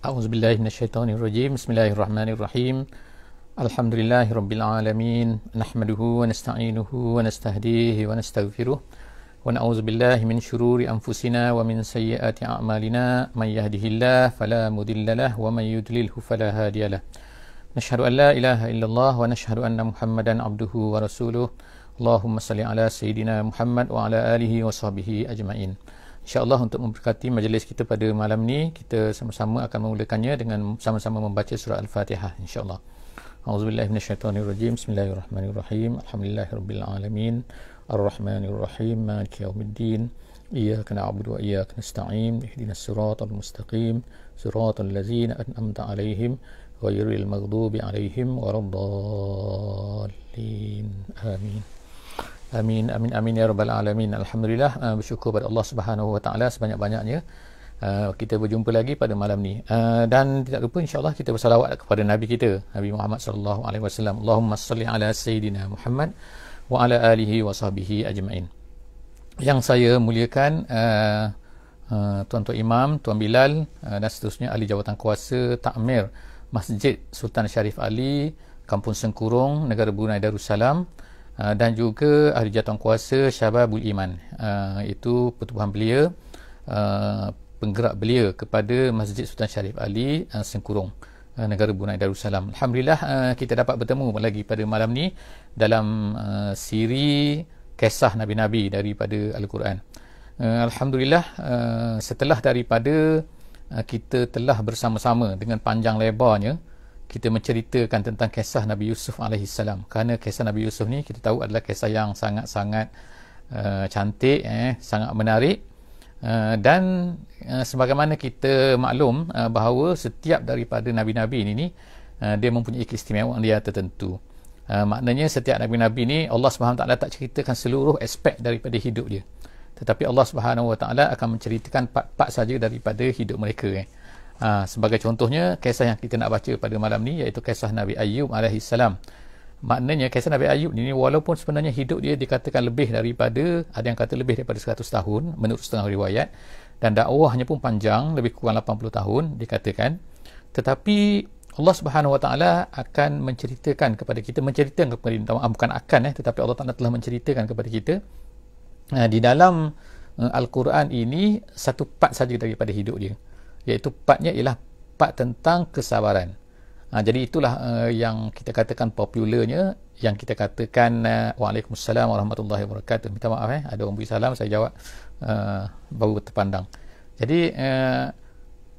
أعوذ بالله من الشيطان الرجيم بسم الله الرحمن الرحيم الحمد لله رب العالمين نحمده ونستعينه ونستهديه ونستغفره ونعوذ بالله من شرور أنفسنا ومن سيئات أعمالنا من يهده الله فلا مضل له ومن يضلله فلا هادي له نشهد أن لا إله إلا الله ونشهد أن محمدا عبده ورسوله اللهم صل على سيدنا محمد وعلى آله وصحبه أجمعين insyaAllah untuk memberkati majlis kita pada malam ni kita sama-sama akan memulakannya dengan sama-sama membaca surah Al-Fatihah insyaAllah أعوذ بالله من الشيطان الرجيم بسم الله الرحمن الرحيم الحمد لله رب العالمين الرحمن الرحيم مالك يوم الدين إياك نعبد وإياك نستعين اهدنا الصراط المستقيم صراط الذين أنعمت عليهم غير المغضوب عليهم ولا الضالين آمين Amin amin amin ya rabbal alamin. Alhamdulillah uh, bersyukur kepada Allah Subhanahu wa sebanyak-banyaknya. Uh, kita berjumpa lagi pada malam ni. Uh, dan tidak lupa insyaAllah kita bersalawat kepada nabi kita Nabi Muhammad sallallahu alaihi wasallam. Allahumma salli ala Sayyidina Muhammad wa ala alihi wa sahbihi ajmain. Yang saya muliakan uh, uh, tuan-tuan imam, tuan Bilal uh, dan seterusnya ahli jawatan kuasa takmir Masjid Sultan Syarif Ali, Kampung Sengkurung, Negara Brunei Darussalam. Ah, dan juga ahli jawatan kuasa Syababul Iman uh, itu pertubuhan belia uh, penggerak belia kepada Masjid Sultan Syarif Ali uh, Sengkurung uh, negara Brunei Darussalam Alhamdulillah uh, kita dapat bertemu lagi pada malam ni dalam uh, siri kisah Nabi-Nabi daripada Al-Quran uh, Alhamdulillah uh, setelah daripada uh, kita telah bersama-sama dengan panjang lebarnya uh, kita menceritakan tentang kisah Nabi Yusuf alaihi salam. Kerana kisah Nabi Yusuf ni kita tahu adalah kisah yang sangat-sangat uh, cantik eh, sangat menarik. Uh, dan uh, sebagaimana kita maklum uh, bahawa setiap daripada nabi-nabi ini ni uh, dia mempunyai keistimewaan dia tertentu. Uh, maknanya setiap nabi-nabi ni Allah Subhanahu taala tak ceritakan seluruh aspek daripada hidup dia. Tetapi Allah Subhanahu wa taala akan menceritakan part-part saja daripada hidup mereka eh. Ha, sebagai contohnya kisah yang kita nak baca pada malam ni iaitu kisah Nabi Ayub alaihissalam. Maknanya kisah Nabi Ayub ni walaupun sebenarnya hidup dia dikatakan lebih daripada ada yang kata lebih daripada 100 tahun menurut setengah riwayat dan dakwahnya pun panjang lebih kurang 80 tahun dikatakan. Tetapi Allah Subhanahu Wa Taala akan menceritakan kepada kita menceritakan kepada kita ah, bukan akan eh tetapi Allah Taala telah menceritakan kepada kita ah, di dalam eh, Al-Quran ini satu part saja daripada hidup dia iaitu partnya ialah part tentang kesabaran. Ha, jadi itulah uh, yang kita katakan popularnya yang kita katakan uh, Waalaikumsalam Warahmatullahi Wabarakatuh. Minta maaf eh, ada orang beri salam, saya jawab uh, baru terpandang. Jadi uh,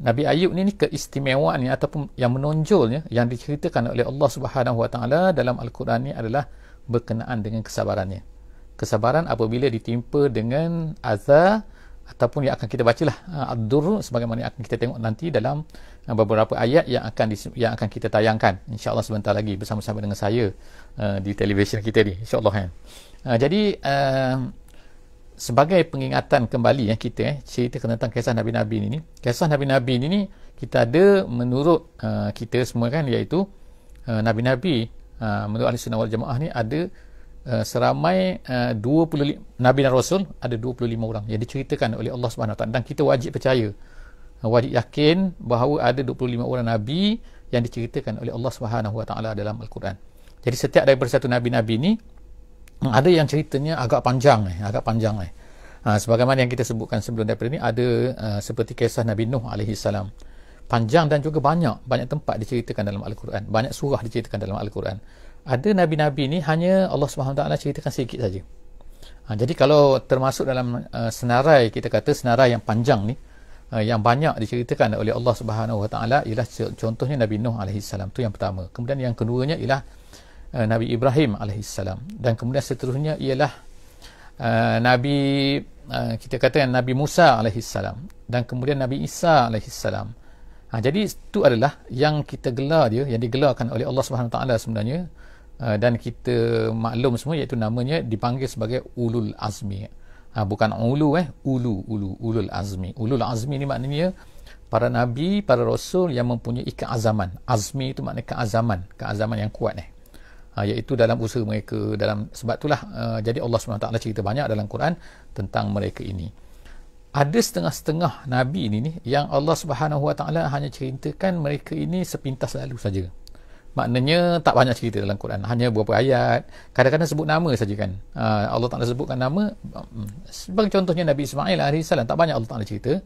Nabi Ayub ni, ni keistimewaannya ataupun yang menonjolnya yang diceritakan oleh Allah Subhanahu Wa Taala dalam Al-Quran ni adalah berkenaan dengan kesabarannya. Kesabaran apabila ditimpa dengan azab ataupun yang akan kita bacalah uh, ad-durr sebagaimana akan kita tengok nanti dalam uh, beberapa ayat yang akan di, yang akan kita tayangkan insyaallah sebentar lagi bersama-sama dengan saya uh, di televisyen kita ni insyaallah kan uh, jadi uh, sebagai pengingatan kembali yang eh, kita eh cerita tentang kisah nabi-nabi ini kisah nabi-nabi ini kita ada menurut uh, kita semua kan iaitu uh, nabi-nabi uh, menurut ahli sunnah wal jamaah ni ada Eh, seramai eh, uh, 20 nabi dan rasul ada 25 orang yang diceritakan oleh Allah Subhanahu taala dan kita wajib percaya eh, wajib yakin bahawa ada 25 orang nabi yang diceritakan oleh Allah Subhanahu wa taala dalam al-Quran. Jadi setiap dari satu nabi-nabi ni ada yang ceritanya agak panjang eh, agak panjang eh. Ha, sebagaimana yang kita sebutkan sebelum daripada ini ada uh, seperti kisah Nabi Nuh alaihi salam. Panjang dan juga banyak banyak tempat diceritakan dalam al-Quran, banyak surah diceritakan dalam al-Quran ada nabi-nabi ni hanya Allah Subhanahu ceritakan sedikit saja. Ha, jadi kalau termasuk dalam uh, senarai kita kata senarai yang panjang ni uh, yang banyak diceritakan oleh Allah Subhanahu Wa Taala ialah contohnya Nabi Nuh alaihi salam tu yang pertama. Kemudian yang keduanya ialah uh, Nabi Ibrahim alaihi salam dan kemudian seterusnya ialah uh, Nabi uh, kita kata yang Nabi Musa alaihi salam dan kemudian Nabi Isa alaihi salam. Ha, jadi itu adalah yang kita gelar dia yang digelarkan oleh Allah Subhanahu Wa Taala sebenarnya Uh, dan kita maklum semua iaitu namanya dipanggil sebagai ulul azmi ha, bukan ulu eh ulu ulu ulul azmi ulul azmi ni maknanya para nabi para rasul yang mempunyai keazaman azmi itu maknanya keazaman keazaman yang kuat eh ha, iaitu dalam usaha mereka dalam sebab itulah uh, jadi Allah SWT cerita banyak dalam Quran tentang mereka ini ada setengah-setengah nabi ini ni yang Allah Subhanahu Wa Taala hanya ceritakan mereka ini sepintas lalu saja maknanya tak banyak cerita dalam Quran hanya beberapa ayat kadang-kadang sebut nama saja kan ah, Allah Taala sebutkan nama hmm, sebagai contohnya Nabi Ismail alaihi salam tak banyak Allah Taala cerita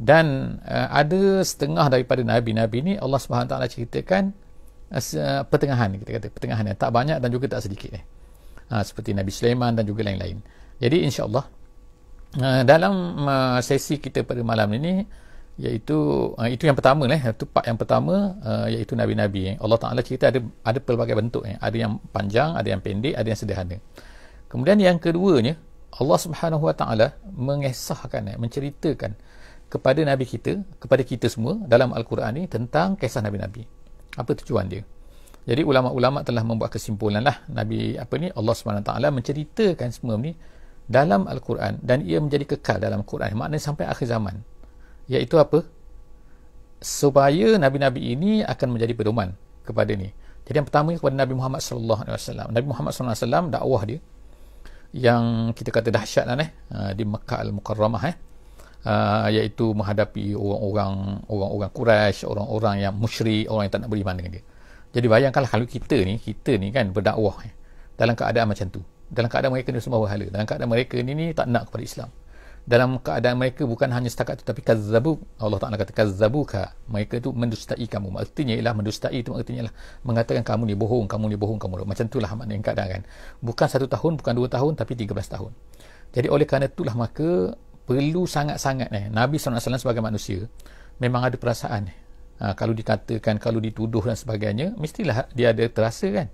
dan ah, ada setengah daripada nabi-nabi ni Allah Subhanahu ceritakan uh, pertengahan kita kata pertengahan yang tak banyak dan juga tak sedikit eh. Uh, seperti Nabi Sulaiman dan juga lain-lain. Jadi insya-Allah uh, dalam uh, sesi kita pada malam ini iaitu uh, itu yang pertama lah eh. itu part yang pertama uh, iaitu nabi-nabi eh. Allah Taala cerita ada ada pelbagai bentuk eh. ada yang panjang ada yang pendek ada yang sederhana kemudian yang keduanya Allah Subhanahu Wa Taala mengesahkan eh, menceritakan kepada nabi kita kepada kita semua dalam al-Quran ni tentang kisah nabi-nabi apa tujuan dia jadi ulama-ulama telah membuat kesimpulan lah Nabi apa ni Allah Subhanahu Taala menceritakan semua ni dalam Al-Quran dan ia menjadi kekal dalam Al-Quran maknanya sampai akhir zaman iaitu apa supaya nabi-nabi ini akan menjadi pedoman kepada ni jadi yang pertama kepada Nabi Muhammad sallallahu alaihi wasallam Nabi Muhammad sallallahu alaihi wasallam dakwah dia yang kita kata dahsyat lah eh di Mekah al Mukarramah eh ah, iaitu menghadapi orang-orang orang-orang Quraisy orang-orang yang musyrik orang yang tak nak beriman dengan dia jadi bayangkanlah kalau kita ni kita ni kan berdakwah eh, dalam keadaan macam tu dalam keadaan mereka ni semua berhala dalam keadaan mereka ni ni tak nak kepada Islam dalam keadaan mereka bukan hanya setakat itu tapi kazzabu Allah Taala kata kazzabuka mereka itu mendustai kamu maksudnya ialah mendustai itu maksudnya ialah mengatakan kamu ni bohong kamu ni bohong kamu bohong. macam itulah maknanya keadaan kan bukan satu tahun bukan dua tahun tapi tiga belas tahun jadi oleh kerana itulah maka perlu sangat-sangat eh, Nabi SAW sebagai manusia memang ada perasaan eh. ha, kalau dikatakan kalau dituduh dan sebagainya mestilah dia ada terasa kan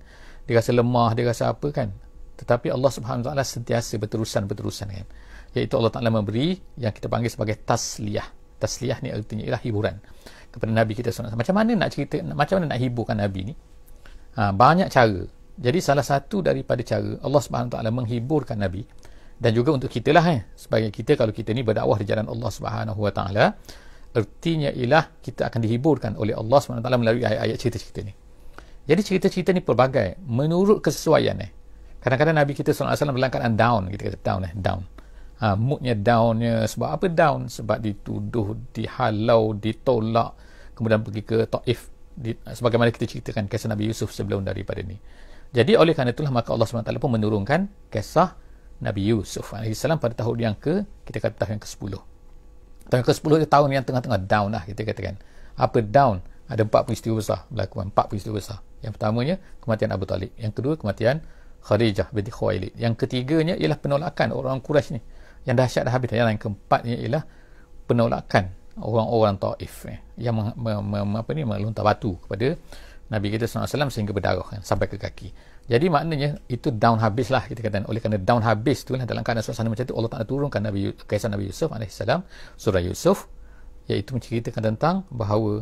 dia rasa lemah dia rasa apa kan tetapi Allah Subhanahu Wa Taala sentiasa berterusan berterusan kan eh iaitu Allah Taala memberi yang kita panggil sebagai tasliyah. Tasliyah ni artinya ialah hiburan kepada Nabi kita SAW. Macam mana nak cerita macam mana nak hiburkan Nabi ni? Ha, banyak cara. Jadi salah satu daripada cara Allah Subhanahu Taala menghiburkan Nabi dan juga untuk kita lah eh sebagai kita kalau kita ni berdakwah di jalan Allah Subhanahu Wa Taala artinya ialah kita akan dihiburkan oleh Allah Subhanahu Taala melalui ayat-ayat cerita-cerita ni. Jadi cerita-cerita ni pelbagai menurut kesesuaian eh. Kadang-kadang Nabi kita SAW dalam keadaan down, kita kata down eh, down uh, moodnya downnya sebab apa down sebab dituduh dihalau ditolak kemudian pergi ke Taif di, sebagaimana kita ceritakan kisah Nabi Yusuf sebelum daripada ini jadi oleh kerana itulah maka Allah SWT pun menurunkan kisah Nabi Yusuf AS pada tahun yang ke kita kata tahun yang ke-10 tahun yang ke-10 itu tahun yang tengah-tengah down lah kita katakan apa down ada empat peristiwa besar berlaku empat peristiwa besar yang pertamanya kematian Abu Talib yang kedua kematian Khadijah binti Khuwailid yang ketiganya ialah penolakan orang Quraisy ni yang dahsyat dah habis yang lain keempatnya ialah penolakan orang-orang Taif eh, yang me, me, me, apa ni melontar batu kepada Nabi kita SAW sehingga berdarah eh, sampai ke kaki jadi maknanya itu down habis lah kita kata oleh kerana down habis tu lah dalam keadaan suasana macam tu Allah Ta'ala turunkan Nabi, kaisan Nabi Yusuf AS surah Yusuf iaitu menceritakan tentang bahawa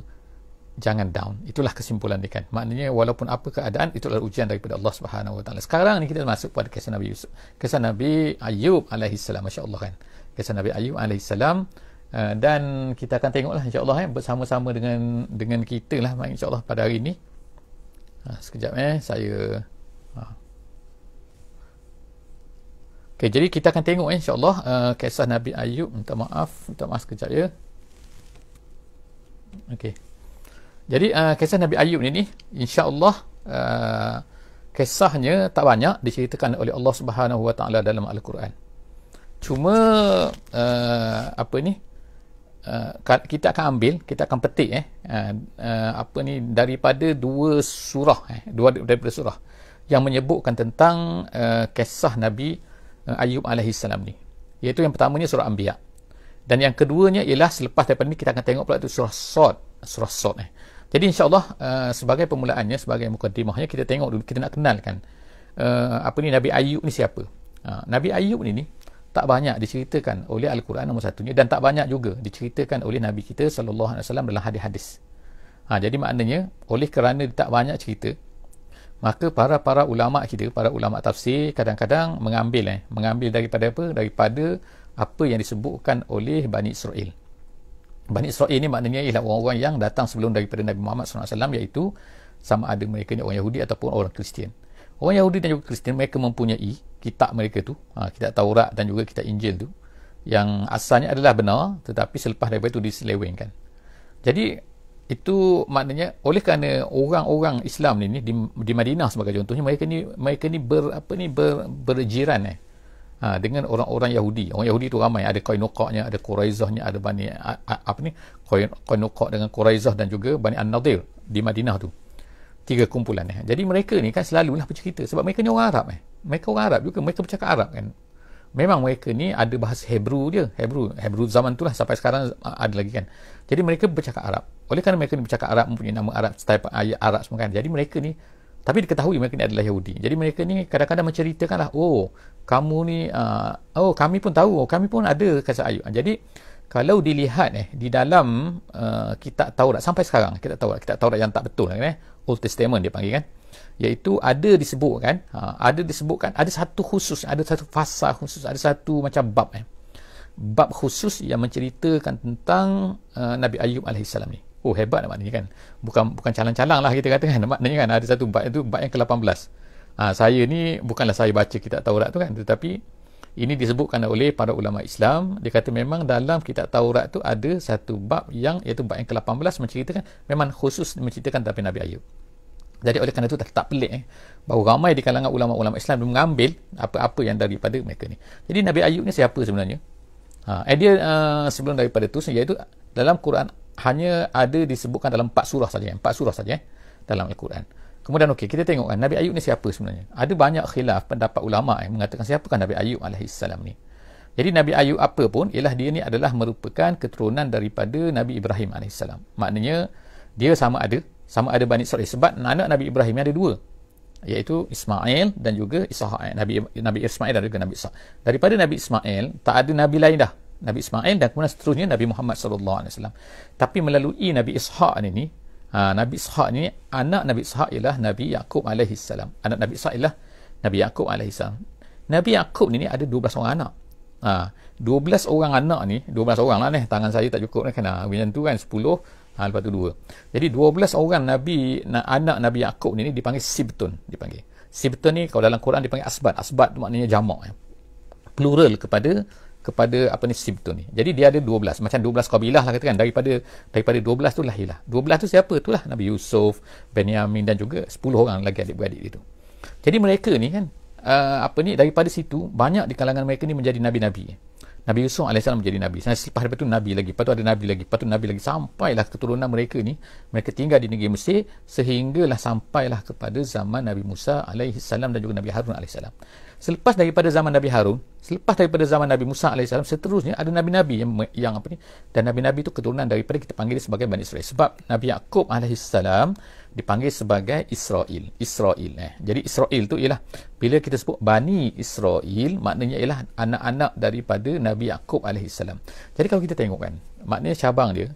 jangan down itulah kesimpulan dia kan maknanya walaupun apa keadaan itu adalah ujian daripada Allah Subhanahu Wa Taala sekarang ni kita masuk pada kisah Nabi Yusuf kisah Nabi Ayub alaihi salam masya-Allah kan kisah Nabi Ayub alaihi salam uh, dan kita akan tengoklah insya-Allah eh bersama-sama dengan dengan kita lah insya-Allah pada hari ni ha, sekejap eh saya ha. Okay, jadi kita akan tengok eh, insyaAllah uh, kisah Nabi Ayub. Minta maaf, minta maaf sekejap ya. Okay. Jadi uh, kisah Nabi Ayub ni ni insya-Allah uh, kisahnya tak banyak diceritakan oleh Allah Subhanahu Wa Taala dalam al-Quran. Cuma uh, apa ni uh, kita akan ambil, kita akan petik eh uh, uh, apa ni daripada dua surah eh dua daripada surah yang menyebutkan tentang uh, kisah Nabi uh, Ayub alaihi salam ni. Iaitu yang pertamanya surah Anbiya. Dan yang keduanya ialah selepas daripada ni kita akan tengok pula tu surah Sod, surah Sod eh. Jadi insyaAllah uh, sebagai permulaannya, sebagai mukadimahnya, kita tengok dulu, kita nak kenalkan uh, apa ni Nabi Ayub ni siapa. Uh, Nabi Ayub ni, ni tak banyak diceritakan oleh Al-Quran nombor satunya dan tak banyak juga diceritakan oleh Nabi kita SAW dalam hadis-hadis. Ha, jadi maknanya oleh kerana tak banyak cerita maka para-para ulama kita para ulama tafsir kadang-kadang mengambil eh mengambil daripada apa daripada apa yang disebutkan oleh Bani Israel. Bani Israel ni maknanya ialah orang-orang yang datang sebelum daripada Nabi Muhammad SAW iaitu sama ada mereka ni orang Yahudi ataupun orang Kristian. Orang Yahudi dan juga Kristian mereka mempunyai kitab mereka tu, ha, kitab Taurat dan juga kitab Injil tu yang asalnya adalah benar tetapi selepas daripada itu diselewengkan. Jadi itu maknanya oleh kerana orang-orang Islam ni, ni di, di Madinah sebagai contohnya mereka ni mereka ni ber apa ni ber, berjiran eh ha, dengan orang-orang Yahudi. Orang Yahudi tu ramai, ada qainuqa ada quraizah ada Bani apa ni? Qainuqa dengan Quraizah dan juga Bani An-Nadir di Madinah tu. Tiga kumpulan eh. Jadi mereka ni kan selalulah bercerita sebab mereka ni orang Arab eh. Mereka orang Arab juga, mereka bercakap Arab kan. Memang mereka ni ada bahasa Hebrew dia, Hebrew, Hebrew zaman tu lah sampai sekarang ada lagi kan. Jadi mereka bercakap Arab. Oleh kerana mereka ni bercakap Arab, mempunyai nama Arab, style ayat Arab semua kan. Jadi mereka ni tapi diketahui mereka ni adalah Yahudi. Jadi mereka ni kadang-kadang menceritakanlah, oh, kamu ni, uh, oh, kami pun tahu, oh, kami pun ada kasih ayat. Jadi, kalau dilihat eh, di dalam uh, kitab Taurat, sampai sekarang, kitab Taurat, kitab Taurat yang tak betul, kan, eh, Old Testament dia panggil kan, iaitu ada disebutkan, uh, ada disebutkan, ada satu khusus, ada satu fasa khusus, ada satu macam bab eh, bab khusus yang menceritakan tentang uh, Nabi Ayub alaihissalam ni. Oh hebat lah maknanya kan. Bukan bukan calang-calang lah kita kata kan. Maknanya kan ada satu bab itu bab yang ke-18. Ha, ah, saya ni bukanlah saya baca kitab Taurat tu kan tetapi ini disebutkan oleh para ulama Islam dia kata memang dalam kitab Taurat tu ada satu bab yang iaitu bab yang ke-18 menceritakan memang khusus menceritakan tentang Nabi Ayub. Jadi oleh kerana itu tak, tak pelik eh. Bahawa ramai di kalangan ulama-ulama Islam dia mengambil apa-apa yang daripada mereka ni. Jadi Nabi Ayub ni siapa sebenarnya? Ha, dia uh, sebelum daripada tu iaitu dalam Quran hanya ada disebutkan dalam empat surah saja eh. empat surah saja eh, dalam al-Quran kemudian okey kita tengok kan Nabi Ayub ni siapa sebenarnya ada banyak khilaf pendapat ulama yang mengatakan siapa kan Nabi Ayub alaihissalam ni jadi Nabi Ayub apa pun ialah dia ni adalah merupakan keturunan daripada Nabi Ibrahim alaihissalam maknanya dia sama ada sama ada Bani Israel sebab anak Nabi Ibrahim ada dua iaitu Ismail dan juga Ishaq Nabi Nabi Ismail dan juga Nabi Ishaq daripada Nabi Ismail tak ada Nabi lain dah Nabi Ismail dan kemudian seterusnya Nabi Muhammad sallallahu alaihi wasallam. Tapi melalui Nabi Ishaq ni ni, ha, Nabi Ishaq ni anak Nabi Ishaq ialah Nabi Yaqub alaihi salam. Anak Nabi Ishaq ialah Nabi Yaqub alaihi salam. Nabi Yaqub ni, ni ada 12 orang anak. Ha, 12 orang anak ni, 12 orang lah ni, tangan saya tak cukup nak kena ha, macam tu kan 10 ha, lepas tu 2. Jadi 12 orang Nabi anak Nabi Yaqub ni, ni dipanggil Sibtun dipanggil. Sibtun ni kalau dalam Quran dipanggil Asbat. Asbat tu maknanya jamak. Ya. Plural kepada kepada apa ni simptom ni. Jadi dia ada 12, macam 12 kabilah lah katakan daripada daripada 12 tu lahirlah. 12 tu siapa? Itulah Nabi Yusuf, Benyamin dan juga 10 orang lagi adik-beradik dia tu. Jadi mereka ni kan uh, apa ni daripada situ banyak di kalangan mereka ni menjadi nabi-nabi. Nabi Yusuf AS menjadi Nabi. Selepas daripada itu Nabi lagi. Lepas itu ada Nabi lagi. Lepas itu Nabi lagi. Sampailah keturunan mereka ni. Mereka tinggal di negeri Mesir. Sehinggalah sampailah kepada zaman Nabi Musa AS dan juga Nabi Harun AS. Selepas daripada zaman Nabi Harun. Selepas daripada zaman Nabi Musa AS. Seterusnya ada Nabi-Nabi yang, yang apa ni. Dan Nabi-Nabi itu keturunan daripada kita panggil sebagai Bani Israel. Sebab Nabi Yaakob AS dipanggil sebagai Israel. Israel eh. Jadi Israel tu ialah bila kita sebut Bani Israel maknanya ialah anak-anak daripada Nabi Yaakob AS. Jadi kalau kita tengok kan maknanya cabang dia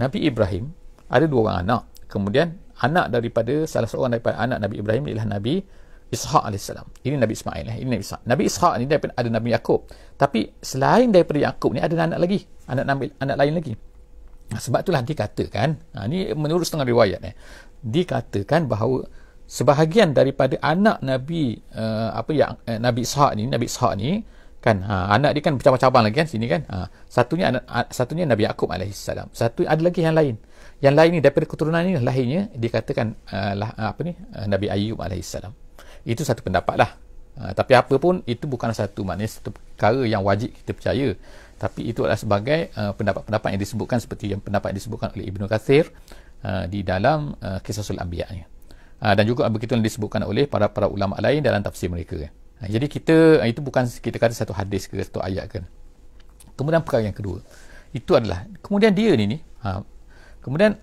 Nabi Ibrahim ada dua orang anak. Kemudian anak daripada salah seorang daripada anak Nabi Ibrahim ialah Nabi Ishaq AS. Ini Nabi Ismail. Eh. Ini Nabi Ishaq. Nabi Ishaq ni daripada, ada Nabi Yaakob. Tapi selain daripada Yaakob ni ada anak lagi. Anak, anak lain lagi. Sebab itulah dikatakan, katakan. Ha, ini menurut setengah riwayat. Eh dikatakan bahawa sebahagian daripada anak Nabi uh, apa yang uh, Nabi Ishaq ni Nabi Ishaq ni kan ha, anak dia kan bercabang-cabang lagi kan sini kan ha, satunya anak, satunya Nabi alaihi salam satu ada lagi yang lain yang lain ni daripada keturunan ni lahirnya dikatakan uh, lah, apa ni uh, Nabi Ayub salam itu satu pendapat lah uh, tapi apa pun itu bukan satu maknanya satu perkara yang wajib kita percaya tapi itu adalah sebagai uh, pendapat-pendapat yang disebutkan seperti yang pendapat yang disebutkan oleh Ibnu Katsir uh, di dalam uh, kisah al-anbiya Uh, dan juga begitu yang disebutkan oleh para para ulama lain dalam tafsir mereka. Ya. Uh, jadi kita uh, itu bukan kita kata satu hadis ke satu ayat kan. Kemudian perkara yang kedua itu adalah kemudian dia ni ni uh, kemudian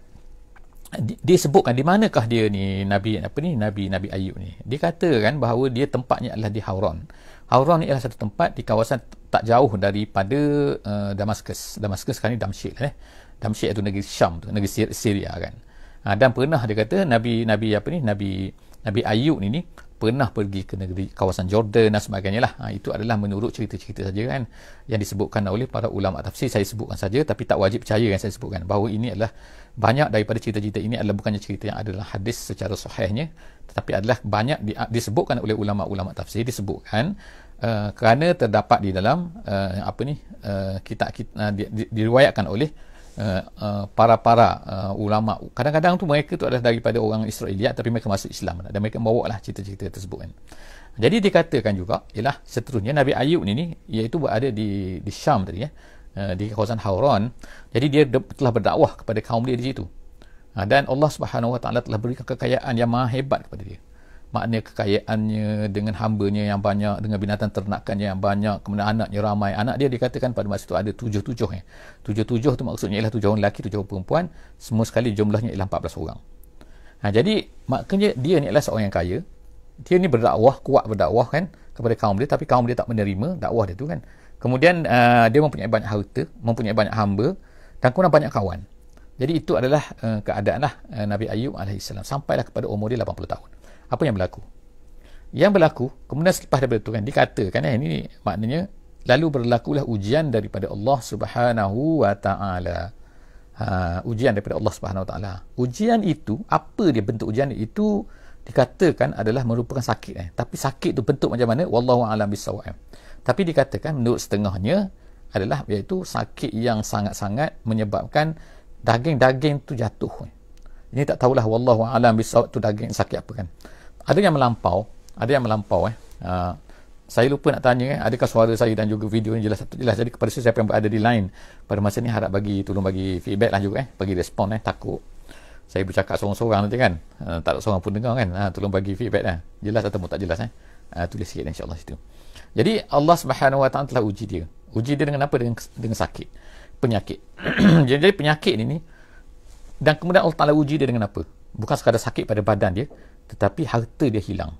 dia sebutkan di manakah dia ni nabi apa ni nabi nabi ayub ni dia kata kan bahawa dia tempatnya adalah di Hauran. Hauran ni adalah satu tempat di kawasan tak jauh daripada uh, Damaskus. Damaskus sekarang ni Damsyik lah eh. Damsyik itu negeri Syam tu, negeri Syria, kan. Ha, dan pernah dia kata Nabi Nabi apa ni Nabi Nabi Ayub ni ni pernah pergi ke negeri kawasan Jordan dan sebagainya lah. Ha, itu adalah menurut cerita-cerita saja kan yang disebutkan oleh para ulama tafsir saya sebutkan saja tapi tak wajib percaya yang saya sebutkan bahawa ini adalah banyak daripada cerita-cerita ini adalah bukannya cerita yang adalah hadis secara sahihnya tetapi adalah banyak di, disebutkan oleh ulama-ulama tafsir disebutkan Uh, kerana terdapat di dalam uh, apa ni uh, eh, kita, kita uh, di, di, diriwayatkan oleh Eh, eh, para-para uh, uh, uh, ulama kadang-kadang tu mereka tu adalah daripada orang Israeliat tapi mereka masuk Islam lah dan mereka bawa lah cerita-cerita tersebut kan jadi dikatakan juga ialah seterusnya Nabi Ayub ni ni iaitu berada di di Syam tadi ya di kawasan Hauran jadi dia de- telah berdakwah kepada kaum dia di situ ah, dan Allah Subhanahu Wa Taala telah berikan kekayaan yang maha hebat kepada dia maknanya kekayaannya dengan hambanya yang banyak dengan binatang ternakannya yang banyak kemudian anaknya ramai anak dia dikatakan pada masa itu ada tujuh-tujuh eh. tujuh-tujuh tu maksudnya ialah tujuh orang lelaki tujuh orang perempuan semua sekali jumlahnya ialah 14 orang ha, jadi maknanya dia ni adalah seorang yang kaya dia ni berdakwah kuat berdakwah kan kepada kaum dia tapi kaum dia tak menerima dakwah dia tu kan kemudian uh, dia mempunyai banyak harta mempunyai banyak hamba dan kemudian banyak kawan jadi itu adalah uh, keadaanlah uh, Nabi Ayub alaihi salam sampailah kepada umur dia 80 tahun apa yang berlaku yang berlaku kemudian selepas daripada itu kan dikatakan eh, ini maknanya lalu berlakulah ujian daripada Allah subhanahu wa ta'ala ha, ujian daripada Allah subhanahu wa ta'ala ujian itu apa dia bentuk ujian itu dikatakan adalah merupakan sakit eh. tapi sakit tu bentuk macam mana wallahu a'lam bisawab tapi dikatakan menurut setengahnya adalah iaitu sakit yang sangat-sangat menyebabkan daging-daging tu jatuh eh. ini tak tahulah wallahu a'lam bisawab tu daging sakit apa kan ada yang melampau ada yang melampau eh uh, saya lupa nak tanya eh adakah suara saya dan juga video ni jelas satu jelas jadi kepada siapa yang ada di line pada masa ni harap bagi tolong bagi feedback lah juga eh bagi respon eh takut saya bercakap seorang-seorang nanti kan uh, tak ada seorang pun dengar kan uh, tolong bagi feedback lah jelas atau tak jelas eh uh, tulis sikit insyaallah situ jadi Allah Subhanahu Wa Taala telah uji dia uji dia dengan apa dengan, dengan sakit penyakit jadi, jadi penyakit ni ni dan kemudian Allah Taala uji dia dengan apa bukan sekadar sakit pada badan dia tetapi harta dia hilang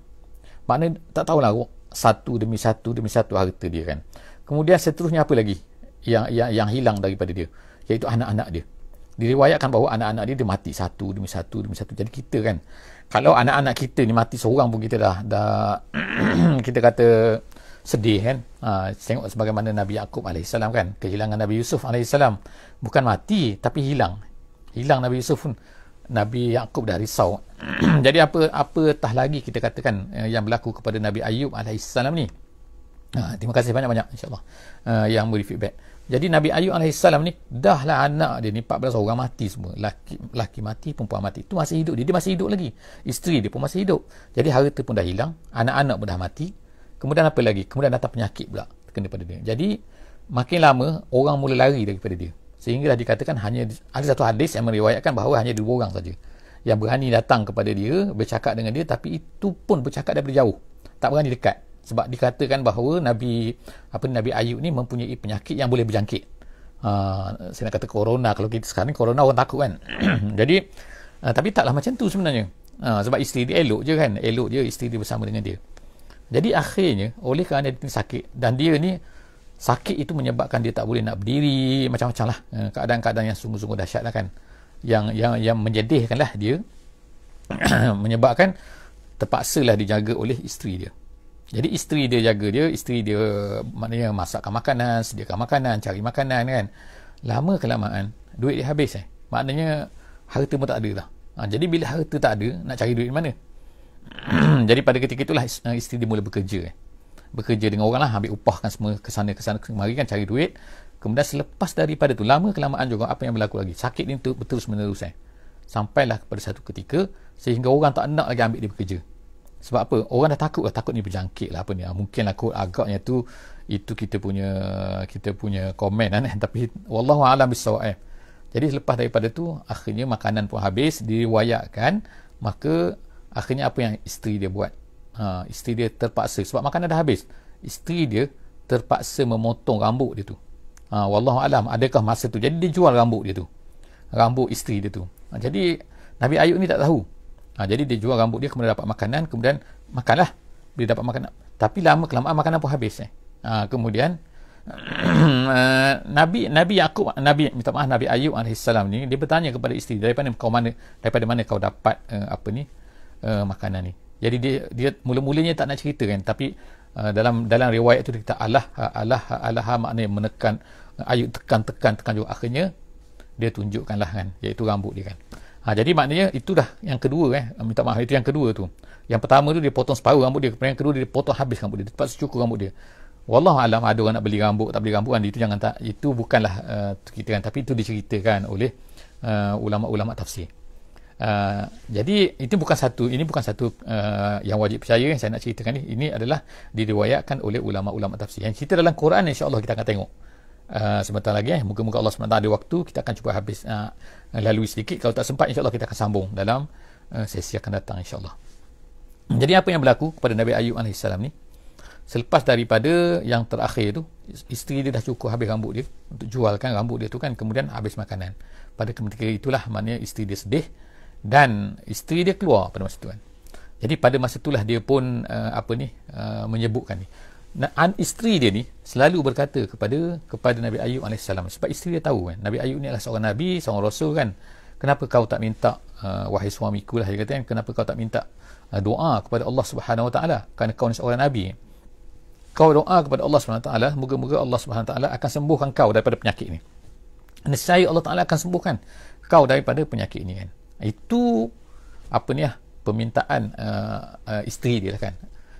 makna tak tahulah oh, satu demi satu demi satu harta dia kan kemudian seterusnya apa lagi yang yang yang hilang daripada dia iaitu anak-anak dia diriwayatkan bahawa anak-anak dia dia mati satu demi satu demi satu jadi kita kan kalau anak-anak kita ni mati seorang pun kita dah dah kita kata sedih kan ha, tengok sebagaimana Nabi Yaakob AS kan kehilangan Nabi Yusuf AS bukan mati tapi hilang hilang Nabi Yusuf pun Nabi Yaakob dah risau. Jadi apa apa tah lagi kita katakan uh, yang berlaku kepada Nabi Ayub alaihissalam ni? Ha, terima kasih banyak-banyak insyaAllah uh, yang beri feedback. Jadi Nabi Ayub alaihissalam ni dah lah anak dia ni 14 orang mati semua. Laki, laki mati, perempuan mati. Tu masih hidup dia. Dia masih hidup lagi. Isteri dia pun masih hidup. Jadi harta pun dah hilang. Anak-anak pun dah mati. Kemudian apa lagi? Kemudian datang penyakit pula kena pada dia. Jadi makin lama orang mula lari daripada dia sehingga dikatakan hanya ada satu hadis yang meriwayatkan bahawa hanya dua orang saja yang berani datang kepada dia bercakap dengan dia tapi itu pun bercakap daripada jauh tak berani dekat sebab dikatakan bahawa Nabi apa Nabi Ayub ni mempunyai penyakit yang boleh berjangkit Uh, saya nak kata corona kalau kita sekarang ni corona orang takut kan jadi uh, tapi taklah macam tu sebenarnya uh, sebab isteri dia elok je kan elok je isteri dia bersama dengan dia jadi akhirnya oleh kerana dia sakit dan dia ni sakit itu menyebabkan dia tak boleh nak berdiri macam-macam lah eh, keadaan-keadaan yang sungguh-sungguh dahsyat lah kan yang yang yang menjedihkan lah dia menyebabkan terpaksalah dijaga oleh isteri dia jadi isteri dia jaga dia isteri dia maknanya masakkan makanan sediakan makanan cari makanan kan lama kelamaan duit dia habis eh maknanya harta pun tak ada lah ha, jadi bila harta tak ada nak cari duit mana jadi pada ketika itulah eh, isteri dia mula bekerja eh bekerja dengan orang lah ambil upah kan semua ke sana ke sana kemari kan cari duit kemudian selepas daripada tu lama kelamaan juga apa yang berlaku lagi sakit ni tu terus menerus eh. sampailah pada satu ketika sehingga orang tak nak lagi ambil dia bekerja sebab apa orang dah takut lah takut ni berjangkit lah apa ni ah, mungkin lah kot agaknya tu itu kita punya kita punya komen kan eh. tapi wallahu alam bisawak eh. jadi selepas daripada tu akhirnya makanan pun habis diriwayatkan maka akhirnya apa yang isteri dia buat uh, isteri dia terpaksa sebab makanan dah habis isteri dia terpaksa memotong rambut dia tu uh, wallahu alam adakah masa tu jadi dia jual rambut dia tu rambut isteri dia tu uh, jadi Nabi Ayub ni tak tahu uh, jadi dia jual rambut dia kemudian dapat makanan kemudian makanlah dia dapat makanan tapi lama kelamaan makanan pun habis eh. Uh, kemudian eh, Nabi Nabi Yakub Nabi minta maaf Nabi Ayub alaihissalam ni dia bertanya kepada isteri daripada kau mana daripada mana kau dapat uh, apa ni uh, makanan ni jadi dia dia mula-mulanya tak nak cerita kan tapi uh, dalam dalam riwayat tu kita alah alah alah ha maknanya menekan ayuk tekan tekan tekan juga akhirnya dia tunjukkanlah kan iaitu rambut dia kan ha, jadi maknanya itu dah yang kedua eh minta maaf itu yang kedua tu yang pertama tu dia potong separuh rambut dia yang kedua dia potong habis rambut dia tepat secukur rambut dia wallahu alam ada orang nak beli rambut tak beli rambut kan itu jangan tak itu bukanlah uh, kita kan tapi itu diceritakan oleh uh, ulama-ulama tafsir Uh, jadi itu bukan satu ini bukan satu uh, yang wajib percaya yang saya nak ceritakan ni. Ini adalah diriwayatkan oleh ulama-ulama tafsir. Yang cerita dalam Quran insya-Allah kita akan tengok. Uh, sebentar lagi eh muka-muka Allah Subhanahu ada waktu kita akan cuba habis uh, lalui sedikit kalau tak sempat insya-Allah kita akan sambung dalam uh, sesi akan datang insya-Allah. Jadi apa yang berlaku kepada Nabi Ayub alaihissalam ni? Selepas daripada yang terakhir tu isteri dia dah cukup habis rambut dia untuk jualkan kan rambut dia tu kan kemudian habis makanan. Pada ketika itulah maknanya isteri dia sedih dan isteri dia keluar pada masa tu kan jadi pada masa itulah dia pun uh, apa ni uh, menyebutkan ni dan isteri dia ni selalu berkata kepada kepada Nabi Ayub alaihissalam sebab isteri dia tahu kan Nabi Ayub ni adalah seorang nabi seorang rasul kan kenapa kau tak minta uh, wahai suamiku lah dia kata kan kenapa kau tak minta uh, doa kepada Allah Subhanahu Wa Taala kerana kau ni seorang nabi kau doa kepada Allah Subhanahu Wa Taala moga-moga Allah Subhanahu Wa Taala akan sembuhkan kau daripada penyakit ni nescaya Allah Taala akan sembuhkan kau daripada penyakit ni kan itu apa ni lah permintaan uh, uh, isteri dia lah kan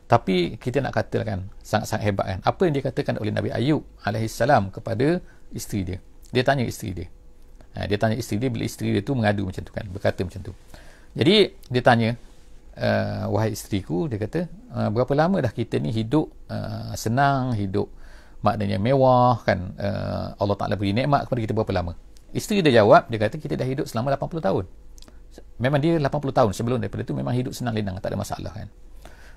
tapi kita nak katakan sangat-sangat hebat kan apa yang dia katakan oleh Nabi Ayub alaihissalam kepada isteri dia dia tanya isteri dia uh, dia tanya isteri dia bila isteri dia tu mengadu macam tu kan berkata macam tu jadi dia tanya uh, wahai isteri ku dia kata uh, berapa lama dah kita ni hidup uh, senang hidup maknanya mewah kan uh, Allah Ta'ala beri nikmat kepada kita berapa lama isteri dia jawab dia kata kita dah hidup selama 80 tahun memang dia 80 tahun sebelum daripada itu memang hidup senang lenang tak ada masalah kan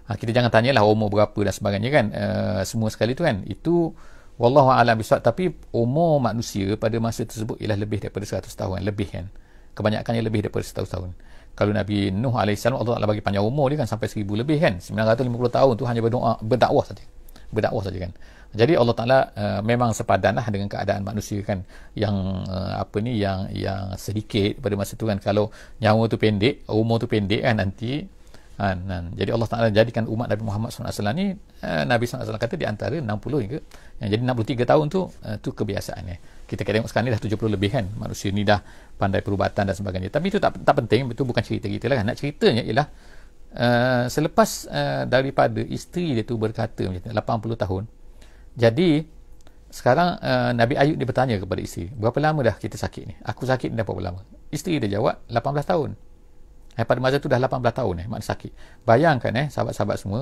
ha, kita jangan tanyalah umur berapa dan sebagainya kan uh, semua sekali tu kan itu wallahu alam bisawab tapi umur manusia pada masa tersebut ialah lebih daripada 100 tahun lebih kan Kebanyakan yang lebih daripada 100 tahun kalau Nabi Nuh alaihissalam Allah Ta'ala bagi panjang umur dia kan sampai 1000 lebih kan 950 tahun tu hanya berdoa berdakwah saja berdakwah saja kan. Jadi Allah Taala uh, memang sepadanlah dengan keadaan manusia kan yang uh, apa ni yang yang sedikit pada masa tu kan kalau nyawa tu pendek, umur tu pendek kan nanti kan, kan. jadi Allah Taala jadikan umat Nabi Muhammad SAW ni uh, Nabi sallallahu alaihi wasallam kata di antara 60 hingga yang jadi 63 tahun tu uh, tu kebiasaannya. Kita kan tengok sekarang ni dah 70 lebih kan manusia ni dah pandai perubatan dan sebagainya. Tapi itu tak tak penting itu bukan cerita kita lah kan. Nak ceritanya ialah Eh, selepas uh, daripada isteri dia tu berkata 80 tahun. Jadi sekarang uh, Nabi Ayub dia bertanya kepada isteri, berapa lama dah kita sakit ni? Aku sakit ni dah berapa lama? Isteri dia jawab, 18 tahun. Eh, pada masa tu dah 18 tahun eh, maknanya sakit. Bayangkan eh, sahabat-sahabat semua,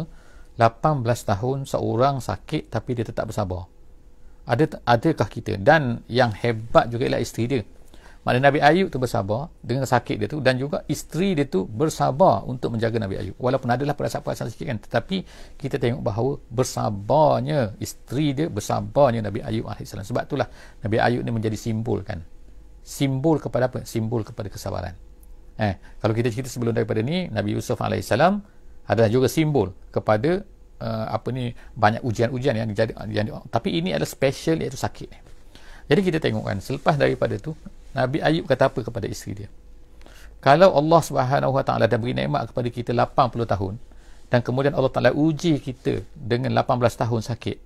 18 tahun seorang sakit tapi dia tetap bersabar. Ada, adakah kita? Dan yang hebat juga ialah isteri dia. Maknanya Nabi Ayub tu bersabar dengan sakit dia tu dan juga isteri dia tu bersabar untuk menjaga Nabi Ayub. Walaupun adalah perasaan-perasaan sikit kan. Tetapi kita tengok bahawa bersabarnya isteri dia bersabarnya Nabi Ayub AS. Sebab itulah Nabi Ayub ni menjadi simbol kan. Simbol kepada apa? Simbol kepada kesabaran. Eh, kalau kita cerita sebelum daripada ni, Nabi Yusuf AS adalah juga simbol kepada uh, apa ni banyak ujian-ujian yang jadi yang, yang, tapi ini adalah special iaitu sakit. Jadi kita tengok kan selepas daripada tu Nabi Ayub kata apa kepada isteri dia? Kalau Allah Subhanahu Wa Taala dah beri nikmat kepada kita 80 tahun dan kemudian Allah Taala uji kita dengan 18 tahun sakit.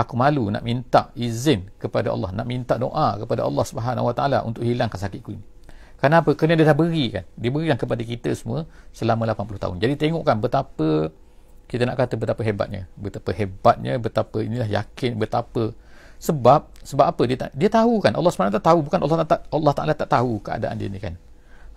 Aku malu nak minta izin kepada Allah, nak minta doa kepada Allah Subhanahu Wa Taala untuk hilangkan sakitku ini. Kenapa? Kerana dia dah beri kan. Dia yang kepada kita semua selama 80 tahun. Jadi tengokkan betapa kita nak kata betapa hebatnya. Betapa hebatnya, betapa inilah yakin, betapa sebab sebab apa dia dia tahu kan Allah SWT tahu bukan Allah tak Allah Taala tak tahu keadaan dia ni kan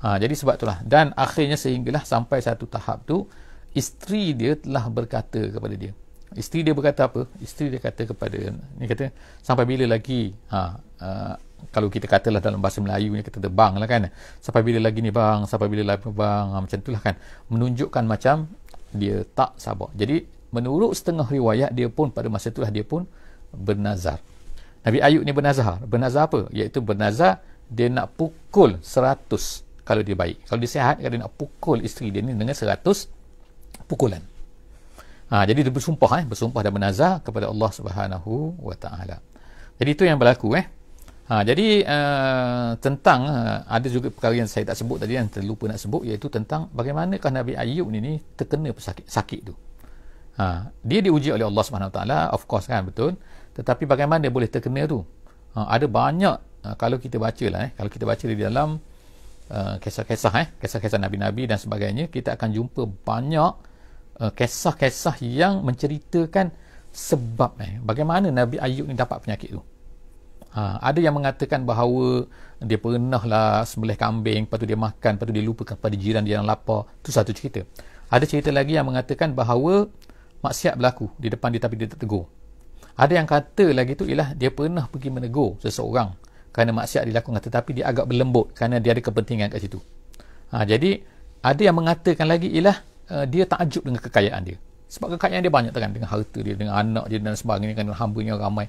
ha jadi sebab itulah dan akhirnya sehinggalah sampai satu tahap tu isteri dia telah berkata kepada dia isteri dia berkata apa isteri dia kata kepada ni kata sampai bila lagi ha uh, kalau kita katalah dalam bahasa Melayu ni kata bang lah kan sampai bila lagi ni bang sampai bila lagi bang ha, macam itulah kan menunjukkan macam dia tak sabar jadi menurut setengah riwayat dia pun pada masa itulah dia pun bernazar. Nabi Ayub ni bernazar. Bernazar apa? Iaitu bernazar dia nak pukul seratus kalau dia baik. Kalau dia sihat, dia nak pukul isteri dia ni dengan seratus pukulan. Ha, jadi dia bersumpah eh, bersumpah dan bernazar kepada Allah Subhanahu wa Jadi itu yang berlaku eh. Ha, jadi uh, tentang uh, ada juga perkara yang saya tak sebut tadi yang terlupa nak sebut iaitu tentang bagaimanakah Nabi Ayub ni, ni terkena sakit sakit tu. Ha, dia diuji oleh Allah Subhanahu wa of course kan betul tetapi bagaimana dia boleh terkena tu ha, ada banyak ha, kalau kita baca lah eh, kalau kita baca di dalam uh, kisah-kisah eh, kisah-kisah Nabi-Nabi dan sebagainya kita akan jumpa banyak uh, kisah-kisah yang menceritakan sebab eh, bagaimana Nabi Ayub ni dapat penyakit tu ha, ada yang mengatakan bahawa dia pernah lah sembelih kambing lepas tu dia makan lepas tu dia lupa kepada jiran dia yang lapar tu satu cerita ada cerita lagi yang mengatakan bahawa maksiat berlaku di depan dia tapi dia tak tegur ada yang kata lagi tu ialah dia pernah pergi menegur seseorang kerana maksiat dilakukan tetapi dia agak berlembut kerana dia ada kepentingan kat situ. Ha, jadi ada yang mengatakan lagi ialah uh, dia takjub dengan kekayaan dia. Sebab kekayaan dia banyak kan dengan harta dia, dengan anak dia dan sebagainya kan hamba ramai.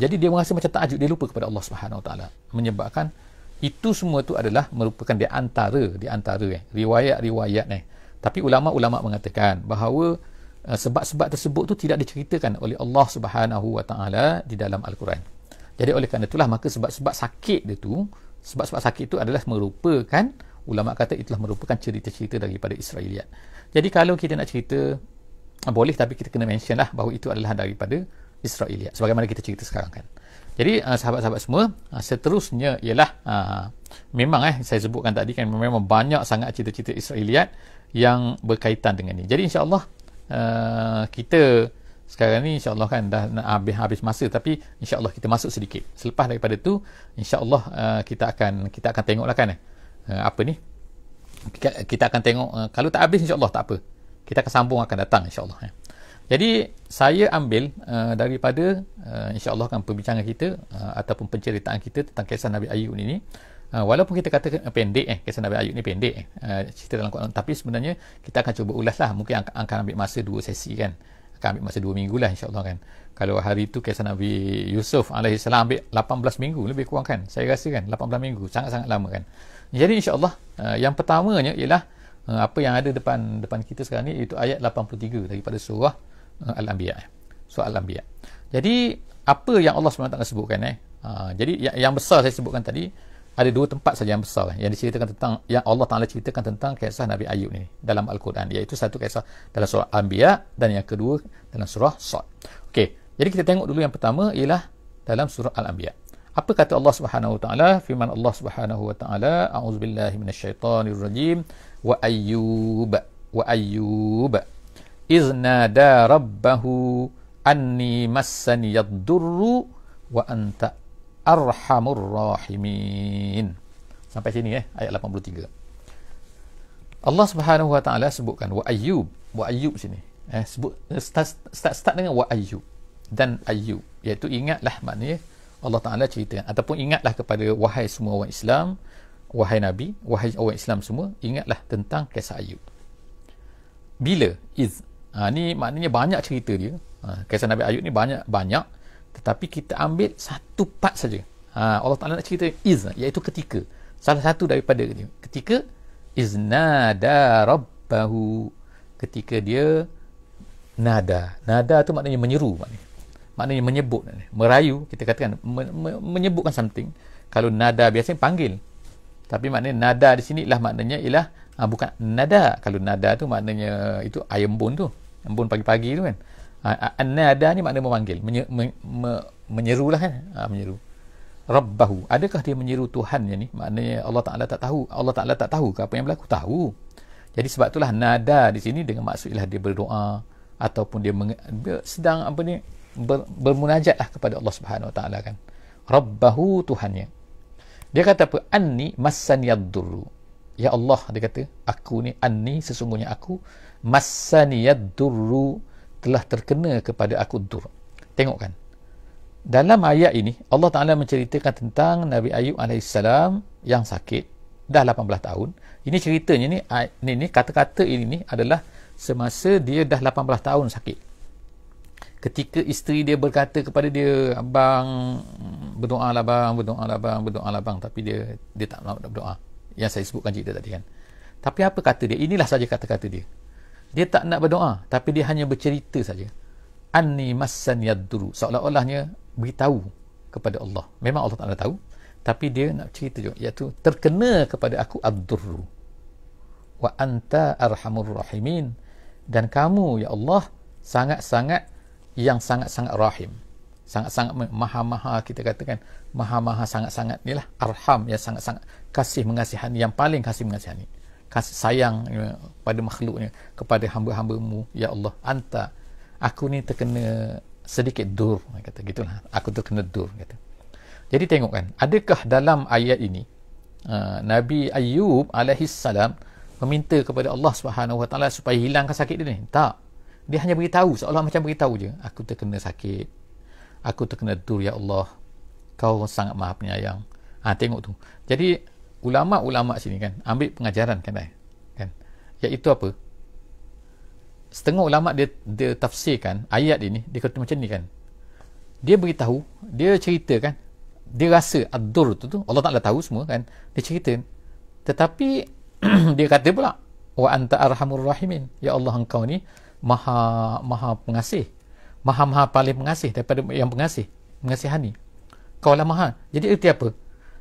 Jadi dia merasa macam takjub, dia lupa kepada Allah Subhanahu taala. Menyebabkan itu semua tu adalah merupakan di antara di antara eh, riwayat-riwayat ni. Eh. Tapi ulama-ulama mengatakan bahawa Eh, sebab-sebab tersebut tu tidak diceritakan oleh Allah Subhanahu Wa Taala di dalam Al-Quran. Jadi oleh kerana itulah maka sebab-sebab sakit dia tu, sebab-sebab sakit itu adalah merupakan ulama kata itulah merupakan cerita-cerita daripada Israiliyat. Jadi kalau kita nak cerita eh, boleh tapi kita kena mention lah bahawa itu adalah daripada Israiliyat sebagaimana kita cerita sekarang kan. Jadi eh, sahabat-sahabat semua, seterusnya ialah memang eh saya sebutkan tadi kan memang banyak sangat cerita-cerita Israiliyat yang berkaitan dengan ini. Jadi insya-Allah Eh, kita sekarang ni insyaAllah kan dah nak habis, habis masa tapi insyaAllah kita masuk sedikit selepas daripada tu insyaAllah uh, kita akan kita akan tengok lah kan uh, apa ni kita, kita akan tengok uh, kalau tak habis insyaAllah tak apa kita akan sambung akan datang insyaAllah eh. jadi saya ambil uh, daripada uh, insyaAllah kan perbincangan kita uh, ataupun penceritaan kita tentang kisah Nabi Ayub ini uh, Ha, walaupun kita kata pendek eh, kisah Nabi Ayub ni pendek eh, ah, cerita dalam Quran. Tapi sebenarnya kita akan cuba ulas lah. Mungkin akan ambil masa dua sesi kan. Akan ambil masa dua minggu lah insyaAllah kan. Kalau hari tu kisah Nabi Yusuf AS ambil 18 minggu lebih kurang kan. Saya rasa kan 18 minggu. Sangat-sangat lama kan. Jadi insyaAllah uh, yang pertamanya ialah uh, apa yang ada depan depan kita sekarang ni itu ayat 83 daripada surah uh, Al-Anbiya. Surah Al-Anbiya. Jadi apa yang Allah SWT sebutkan eh. Uh, jadi yang, yang besar saya sebutkan tadi ada dua tempat saja yang besar yang diceritakan tentang yang Allah Taala ceritakan tentang kisah Nabi Ayub ni dalam Al-Quran iaitu satu kisah dalam surah Anbiya dan yang kedua dalam surah Sad. Okey, jadi kita tengok dulu yang pertama ialah dalam surah Al-Anbiya. Apa kata Allah Subhanahu Wa Taala firman Allah Subhanahu Wa Taala a'udzubillahi minasyaitonir rajim wa ayyub wa ayyub iznada rabbahu anni massani yadurru wa anta arhamur rahimin. Sampai sini eh ayat 83. Allah Subhanahu Wa Taala sebutkan wa ayyub, wa ayyub sini. Eh sebut start start, start dengan wa ayyub dan ayyub iaitu ingatlah maknanya Allah Taala cerita ataupun ingatlah kepada wahai semua orang Islam, wahai nabi, wahai orang Islam semua ingatlah tentang kisah ayyub. Bila is ha, ni maknanya banyak cerita dia. Ha, kisah Nabi Ayub ni banyak banyak tetapi kita ambil satu part saja. Ha, Allah Ta'ala nak cerita iz iaitu ketika salah satu daripada ketika iz nada rabbahu ketika dia nada nada tu maknanya menyeru maknanya maknanya menyebut maknanya. merayu kita katakan me, me, menyebutkan something kalau nada biasanya panggil tapi maknanya nada di sini lah maknanya ialah ha, bukan nada kalau nada tu maknanya itu ayam bun tu ayam bun pagi-pagi tu kan Ah, ah, An-nada ni makna memanggil, menye, me, me, menyeru lah kan, eh? ah, ha, menyeru. Rabbahu. Adakah dia menyeru Tuhannya ni? Maknanya Allah Ta'ala tak tahu. Allah Ta'ala tak tahu ke apa yang berlaku? Tahu. Jadi sebab itulah nada di sini dengan maksud ialah dia berdoa ataupun dia, menge- dia sedang apa ni ber- bermunajat lah kepada Allah Subhanahu Wa Ta'ala kan. Rabbahu Tuhannya. Dia kata apa? Anni massani yadduru. Ya Allah dia kata, aku ni anni sesungguhnya aku massani yadduru telah terkena kepada aku dur. Tengok kan. Dalam ayat ini Allah Taala menceritakan tentang Nabi Ayub A.S yang sakit dah 18 tahun. Ini ceritanya ni ni ni kata-kata ini ni adalah semasa dia dah 18 tahun sakit. Ketika isteri dia berkata kepada dia, "Abang, berdoa lah, bang, berdoalah bang, berdoalah abang tapi dia dia tak nak berdoa. Yang saya sebutkan cerita tadi kan. Tapi apa kata dia? Inilah saja kata-kata dia dia tak nak berdoa tapi dia hanya bercerita saja anni massan yadru seolah-olahnya beritahu kepada Allah memang Allah Taala tahu tapi dia nak cerita juga iaitu terkena kepada aku adru wa anta arhamur rahimin dan kamu ya Allah sangat-sangat yang sangat-sangat rahim sangat-sangat maha-maha kita katakan maha-maha sangat-sangat inilah arham yang sangat-sangat kasih mengasihani yang paling kasih mengasihani kasih sayang kepada makhluknya kepada hamba-hambamu ya Allah anta aku ni terkena sedikit dur kata gitulah aku terkena dur kata jadi tengok kan adakah dalam ayat ini uh, Nabi Ayub alaihi salam meminta kepada Allah Subhanahu wa taala supaya hilangkan sakit dia ni tak dia hanya beritahu seolah macam beritahu je aku terkena sakit aku terkena dur ya Allah kau sangat maha penyayang ah tengok tu jadi ulama-ulama sini kan ambil pengajaran kan eh? kan iaitu apa setengah ulama dia dia tafsirkan ayat ini dia kata macam ni kan dia beritahu dia cerita kan dia rasa adzur tu, tu Allah Taala tahu semua kan dia cerita tetapi dia kata pula wa anta arhamur rahimin ya Allah engkau ni maha maha pengasih maha maha paling pengasih daripada yang pengasih mengasihani kau lah maha jadi erti apa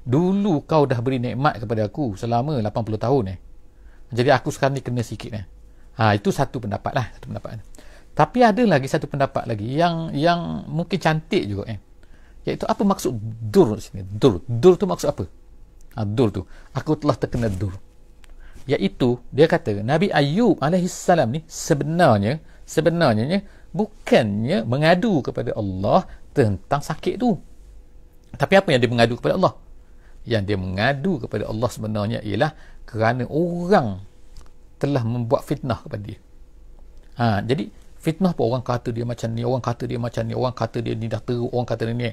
dulu kau dah beri nikmat kepada aku selama 80 tahun eh. Jadi aku sekarang ni kena sikit eh. Ha, itu satu pendapat lah. Satu pendapat. Tapi ada lagi satu pendapat lagi yang yang mungkin cantik juga eh. Iaitu apa maksud dur sini? Dur. Dur tu maksud apa? Ha, dur tu. Aku telah terkena dur. Iaitu dia kata Nabi Ayub salam ni sebenarnya sebenarnya bukannya mengadu kepada Allah tentang sakit tu. Tapi apa yang dia mengadu kepada Allah? yang dia mengadu kepada Allah sebenarnya ialah kerana orang telah membuat fitnah kepada dia. Ha, jadi fitnah pun orang kata dia macam ni, orang kata dia macam ni, orang kata dia ni dah teruk, orang kata dia ni.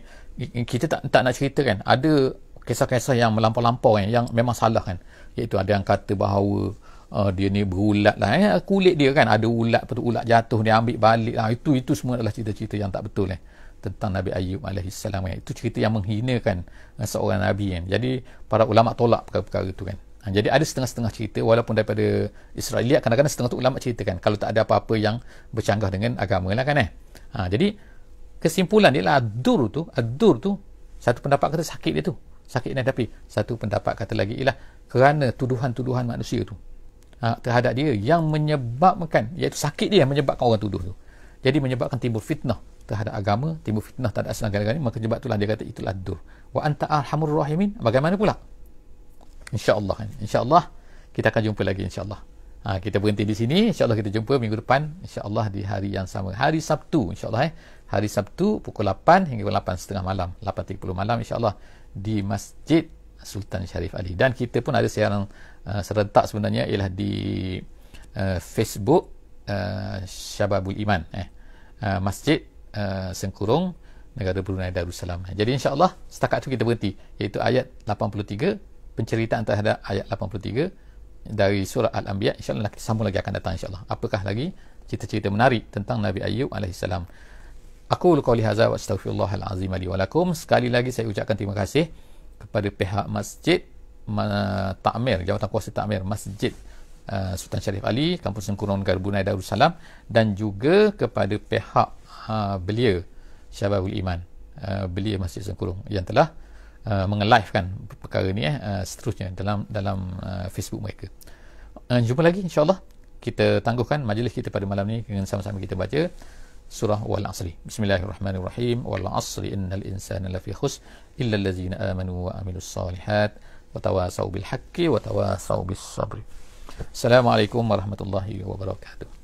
Kita tak tak nak cerita kan. Ada kisah-kisah yang melampau-lampau kan yang memang salah kan. Iaitu ada yang kata bahawa uh, dia ni berulat lah eh? kulit dia kan ada ulat patut ulat jatuh dia ambil balik lah. itu itu semua adalah cerita-cerita yang tak betul eh? tentang Nabi Ayub AS kan. itu cerita yang menghinakan eh, seorang Nabi kan jadi para ulama tolak perkara-perkara itu kan ha, jadi ada setengah-setengah cerita walaupun daripada Israeliat kadang-kadang setengah tu ulama ceritakan kalau tak ada apa-apa yang bercanggah dengan agama lah kan eh ha, jadi kesimpulan dia lah adur tu adur tu satu pendapat kata sakit dia tu sakit dia tapi satu pendapat kata lagi ialah kerana tuduhan-tuduhan manusia tu ha, terhadap dia yang menyebabkan iaitu sakit dia yang menyebabkan orang tuduh tu jadi menyebabkan timbul fitnah terhadap agama timbul fitnah tak ada asal galanya maka jebat itulah dia kata itulah dur wa anta arhamur rahimin bagaimana pula insyaallah kan insyaallah kita akan jumpa lagi insyaallah ha, kita berhenti di sini insyaallah kita jumpa minggu depan insyaallah di hari yang sama hari Sabtu insyaallah eh hari Sabtu pukul 8 hingga pukul 8.30 malam 8.30 malam insyaallah di Masjid Sultan Syarif Ali dan kita pun ada siaran uh, serentak sebenarnya ialah di uh, Facebook uh, Syababul Iman eh uh, Masjid uh, sengkurung negara Brunei Darussalam. Jadi insya-Allah setakat itu kita berhenti iaitu ayat 83 penceritaan terhadap ayat 83 dari surah Al-Anbiya insya-Allah kita sambung lagi akan datang insya-Allah. Apakah lagi cerita-cerita menarik tentang Nabi Ayub alaihissalam. Aku lu qouli hadza wa astaghfirullahal azim li Sekali lagi saya ucapkan terima kasih kepada pihak masjid Ta'mir, Jawatan Kuasa Ta'mir Masjid eh, Sultan Syarif Ali, Kampung Sengkurung Negara Brunei Darussalam dan juga kepada pihak uh, belia Syababul Iman uh, belia Masjid Sengkurung yang telah uh, ha, mengelivekan perkara ni eh, uh, seterusnya dalam dalam uh, Facebook mereka uh, jumpa lagi insyaAllah kita tangguhkan majlis kita pada malam ni dengan sama-sama kita baca surah wal asri bismillahirrahmanirrahim wal asri innal insana lafi khus illa allazina amanu wa amilus salihat wa tawasau bil haqqi wa tawasau bis sabri assalamualaikum warahmatullahi wabarakatuh